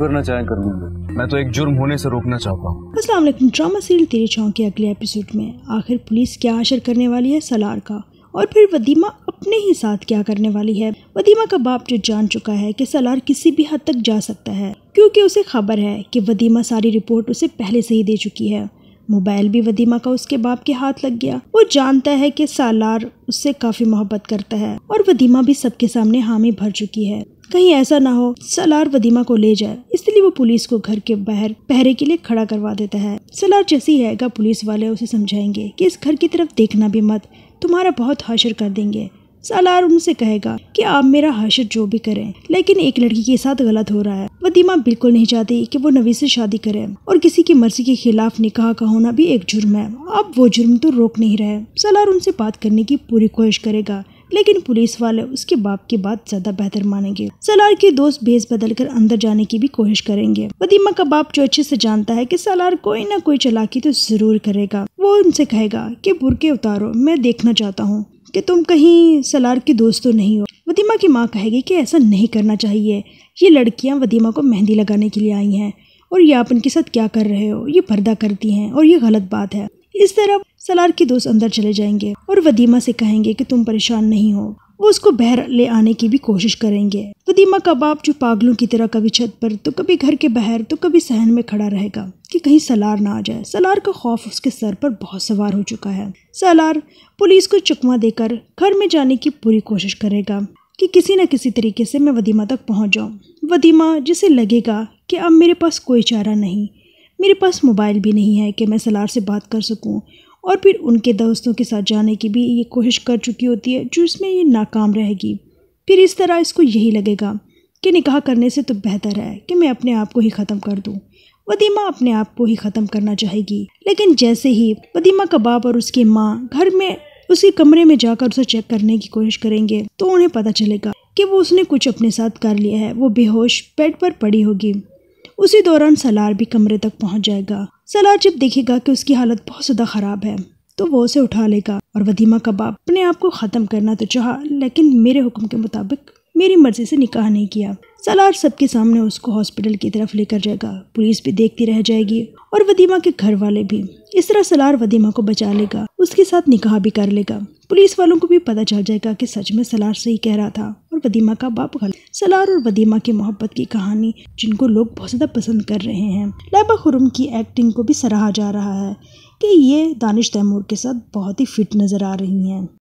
करना चाहे कर लूंगा मैं तो एक जुर्म होने से रोकना चाहता हूँ असलम ड्रामा सीरियल तेरे चौंक के अगले एपिसोड में आखिर पुलिस क्या असर करने वाली है सलार का और फिर वदीमा अपने ही साथ क्या करने वाली है वदीमा का बाप जो जान चुका है कि सलार किसी भी हद तक जा सकता है क्योंकि उसे खबर है कि वदीमा सारी रिपोर्ट उसे पहले से ही दे चुकी है मोबाइल भी वदीमा का उसके बाप के हाथ लग गया वो जानता है कि सालार उससे काफी मोहब्बत करता है और वदीमा भी सबके सामने हामी भर चुकी है कहीं ऐसा ना हो सलार वदीमा को ले जाए इसलिए वो पुलिस को घर के बाहर पहरे के लिए खड़ा करवा देता है सलार जैसी आएगा पुलिस वाले उसे समझाएंगे कि इस घर की तरफ देखना भी मत तुम्हारा बहुत हाशर कर देंगे सालार उनसे कहेगा कि आप मेरा हाशर जो भी करें लेकिन एक लड़की के साथ गलत हो रहा है वदीमा बिल्कुल नहीं चाहती कि वो नवी से शादी करे और किसी की मर्जी के खिलाफ निकाह का होना भी एक जुर्म है अब वो जुर्म तो रोक नहीं रहे सालार उनसे बात करने की पूरी कोशिश करेगा लेकिन पुलिस वाले उसके बाप की बात ज्यादा बेहतर मानेंगे सलार के दोस्त भेज बदल कर अंदर जाने की भी कोशिश करेंगे वदीमा का बाप जो अच्छे से जानता है कि सलार कोई ना कोई चलाकी तो जरूर करेगा वो उनसे कहेगा कि बुरके उतारो मैं देखना चाहता हूँ कि तुम कहीं सलार के दोस्त तो नहीं हो वदीमा की माँ कहेगी कि ऐसा नहीं करना चाहिए ये लड़कियाँ वदीमा को मेहंदी लगाने के लिए आई हैं और ये आप इनके साथ क्या कर रहे हो ये पर्दा करती हैं और ये गलत बात है इस तरह सलार के दोस्त अंदर चले जाएंगे और वदीमा से कहेंगे कि तुम परेशान नहीं हो वो उसको बहर ले आने की भी कोशिश करेंगे वदीमा का बाप जो पागलों की तरह कभी छत पर तो कभी घर के बाहर तो कभी सहन में खड़ा रहेगा कि कहीं सलार ना आ जाए सलार का खौफ उसके सर पर बहुत सवार हो चुका है सलार पुलिस को चकमा देकर घर में जाने की पूरी कोशिश करेगा कि किसी न किसी तरीके से मैं वदीमा तक पहुंच जाऊं वदीमा जिसे लगेगा कि अब मेरे पास कोई चारा नहीं मेरे पास मोबाइल भी नहीं है कि मैं सलार से बात कर सकूँ और फिर उनके दोस्तों के साथ जाने की भी ये कोशिश कर चुकी होती है जो इसमें ये नाकाम रहेगी फिर इस तरह इसको यही लगेगा कि निकाह करने से तो बेहतर है कि मैं अपने आप को ही ख़त्म कर दूँ वदीमा अपने आप को ही ख़त्म करना चाहेगी लेकिन जैसे ही वदीमा का बाप और उसकी माँ घर में उसके कमरे में जाकर उसे चेक करने की कोशिश करेंगे तो उन्हें पता चलेगा कि वो उसने कुछ अपने साथ कर लिया है वो बेहोश बेड पर पड़ी होगी उसी दौरान सलार भी कमरे तक पहुंच जाएगा सलार जब देखेगा कि उसकी हालत बहुत ज़्यादा ख़राब है तो वो उसे उठा लेगा और वदीमा कबाब अपने आप को ख़त्म करना तो चाह लेकिन मेरे हुक्म के मुताबिक मेरी मर्ज़ी से निकाह नहीं किया सलार सबके सामने उसको हॉस्पिटल की तरफ लेकर जाएगा पुलिस भी देखती रह जाएगी और वदीमा के घर वाले भी इस तरह सलार वदीमा को बचा लेगा उसके साथ निकाह भी कर लेगा पुलिस वालों को भी पता चल जाएगा कि सच में सलार सही कह रहा था और वदीमा का बाप गलत सलार और वदीमा की मोहब्बत की कहानी जिनको लोग बहुत ज़्यादा पसंद कर रहे हैं लैबा खुरुम की एक्टिंग को भी सराहा जा रहा है कि ये दानिश तैमूर के साथ बहुत ही फिट नज़र आ रही हैं